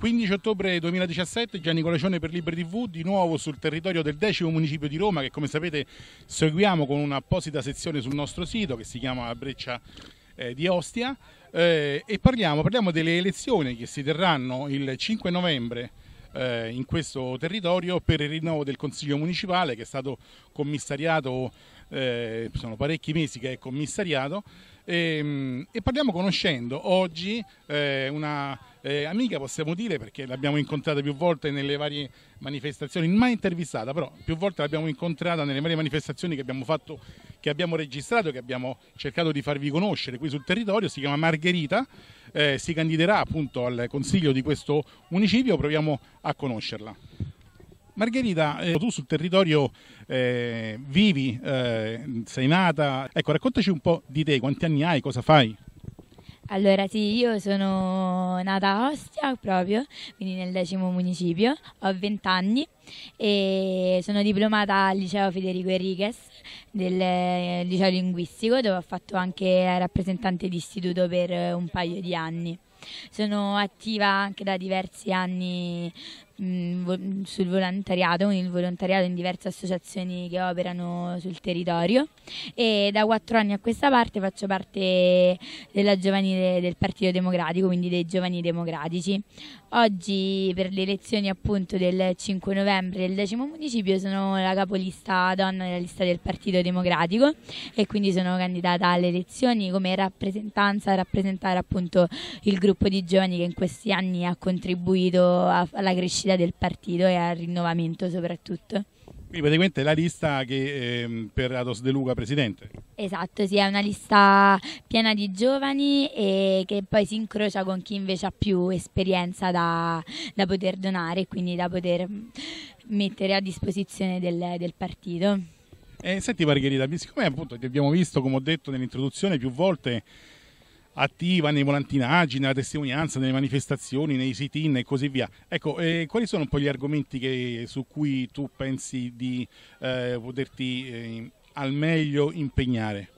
15 ottobre 2017 Gianni Colacione per Libre TV di nuovo sul territorio del decimo municipio di Roma che come sapete seguiamo con un'apposita sezione sul nostro sito che si chiama Breccia eh, di Ostia eh, e parliamo, parliamo, delle elezioni che si terranno il 5 novembre eh, in questo territorio per il rinnovo del Consiglio Municipale che è stato commissariato, eh, sono parecchi mesi che è commissariato e, ehm, e parliamo conoscendo oggi eh, una eh, amica, possiamo dire, perché l'abbiamo incontrata più volte nelle varie manifestazioni, mai intervistata, però più volte l'abbiamo incontrata nelle varie manifestazioni che abbiamo fatto, che abbiamo registrato, che abbiamo cercato di farvi conoscere qui sul territorio. Si chiama Margherita, eh, si candiderà appunto al consiglio di questo municipio, proviamo a conoscerla. Margherita, eh, tu sul territorio eh, vivi, eh, sei nata, ecco raccontaci un po' di te, quanti anni hai, cosa fai? Allora sì, io sono nata a Ostia proprio, quindi nel decimo municipio, ho 20 anni e sono diplomata al liceo Federico Enriquez del eh, liceo linguistico dove ho fatto anche rappresentante di istituto per un paio di anni. Sono attiva anche da diversi anni Mm, sul volontariato, con il volontariato in diverse associazioni che operano sul territorio e da quattro anni a questa parte faccio parte della giovanile del Partito Democratico, quindi dei Giovani Democratici. Oggi per le elezioni appunto del 5 novembre del decimo municipio sono la capolista donna della lista del Partito Democratico e quindi sono candidata alle elezioni come rappresentanza a rappresentare appunto il gruppo di giovani che in questi anni ha contribuito alla crescita nascita del partito e al rinnovamento soprattutto. Quindi praticamente la lista che, eh, per Ados De Luca presidente. Esatto, sì, è una lista piena di giovani e che poi si incrocia con chi invece ha più esperienza da, da poter donare e quindi da poter mm, mettere a disposizione del, del partito. Eh, senti Margherita, siccome appunto ti abbiamo visto, come ho detto nell'introduzione più volte, attiva nei volantinaggi, nella testimonianza, nelle manifestazioni, nei sit-in e così via. Ecco, eh, quali sono un po' gli argomenti che, su cui tu pensi di eh, poterti eh, al meglio impegnare?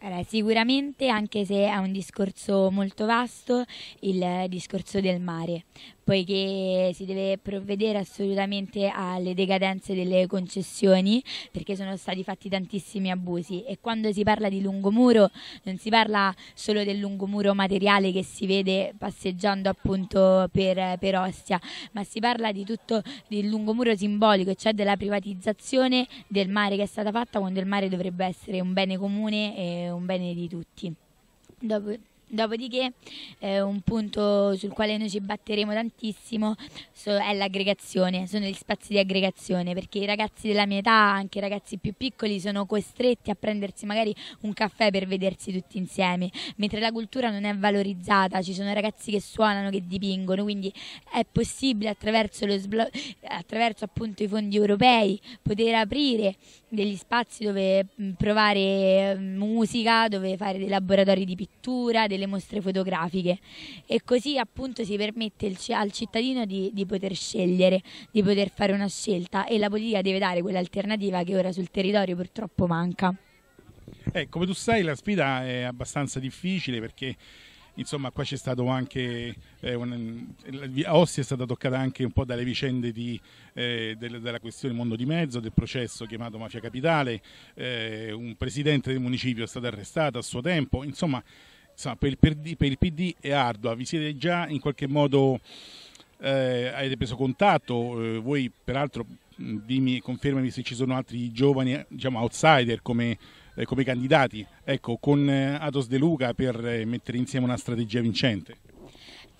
Allora, sicuramente, anche se è un discorso molto vasto, il discorso del mare, poiché si deve provvedere assolutamente alle decadenze delle concessioni perché sono stati fatti tantissimi abusi e quando si parla di lungomuro non si parla solo del lungomuro materiale che si vede passeggiando appunto per, per Ostia, ma si parla di tutto il lungomuro simbolico, cioè della privatizzazione del mare che è stata fatta quando il mare dovrebbe essere un bene comune e un bene di tutti. Dopo Dopodiché eh, un punto sul quale noi ci batteremo tantissimo so, è l'aggregazione, sono gli spazi di aggregazione perché i ragazzi della mia età, anche i ragazzi più piccoli, sono costretti a prendersi magari un caffè per vedersi tutti insieme, mentre la cultura non è valorizzata, ci sono ragazzi che suonano, che dipingono, quindi è possibile attraverso, attraverso appunto i fondi europei poter aprire degli spazi dove provare musica, dove fare dei laboratori di pittura, dei delle mostre fotografiche e così appunto si permette al cittadino di, di poter scegliere, di poter fare una scelta e la politica deve dare quell'alternativa che ora sul territorio purtroppo manca. Eh, come tu sai la sfida è abbastanza difficile perché insomma qua c'è stato anche eh, un, Ossi è stata toccata anche un po' dalle vicende di, eh, del, della questione mondo di mezzo del processo chiamato mafia capitale eh, un presidente del municipio è stato arrestato a suo tempo insomma so, per, il PD, per, il PD, è ardua, vi siete già in qualche modo, eh, avete preso contatto, eh, voi peraltro mm, dimmi, confermami se ci sono altri giovani eh, diciamo, outsider come, eh, come candidati, ecco, con eh, Atos De Luca per eh, mettere insieme una strategia vincente.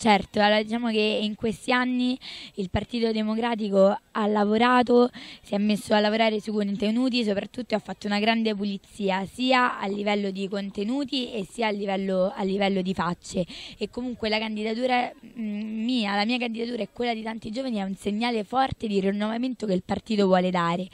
Certo, allora diciamo che in questi anni il Partito Democratico ha lavorato, si è messo a lavorare sui contenuti, soprattutto ha fatto una grande pulizia sia a livello di contenuti e sia a livello, a livello di facce e comunque la candidatura mm, mia, la mia candidatura e quella di tanti giovani è un segnale forte di rinnovamento che il partito vuole dare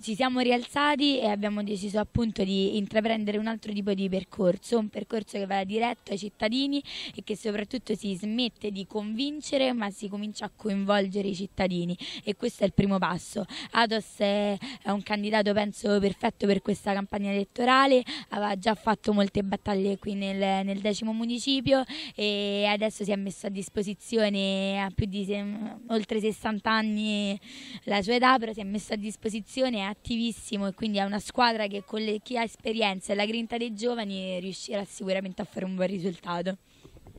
ci siamo rialzati e abbiamo deciso appunto di intraprendere un altro tipo di percorso, un percorso che va diretto ai cittadini e che soprattutto si smette di convincere ma si comincia a coinvolgere i cittadini e questo è il primo passo. Ados è, un candidato penso perfetto per questa campagna elettorale, aveva già fatto molte battaglie qui nel, nel decimo municipio e adesso si è messo a disposizione a più di se, oltre 60 anni la sua età, però si è messo a disposizione attivissimo e quindi è una squadra che con le, chi ha esperienza e la grinta dei giovani riuscirà sicuramente a fare un buon risultato.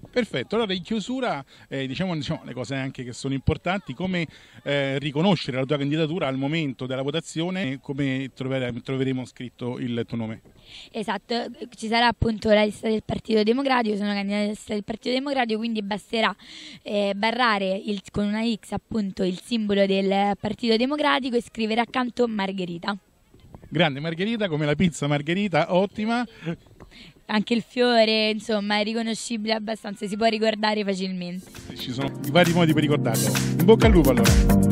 Perfetto, allora in chiusura eh, diciamo, diciamo, le cose anche che sono importanti, come eh, riconoscere la tua candidatura al momento della votazione, e come trovere, troveremo scritto il tuo nome. Esatto, ci sarà appunto la lista del Partito Democratico, sono candidata alla lista del Partito Democratico, quindi basterà eh, barrare il, con una X appunto il simbolo del Partito Democratico e scrivere accanto Margherita. Grande margherita, come la pizza margherita, ottima. Anche il fiore, insomma, è riconoscibile abbastanza, si può ricordare facilmente. Ci sono vari modi per ricordarlo. In bocca al lupo allora.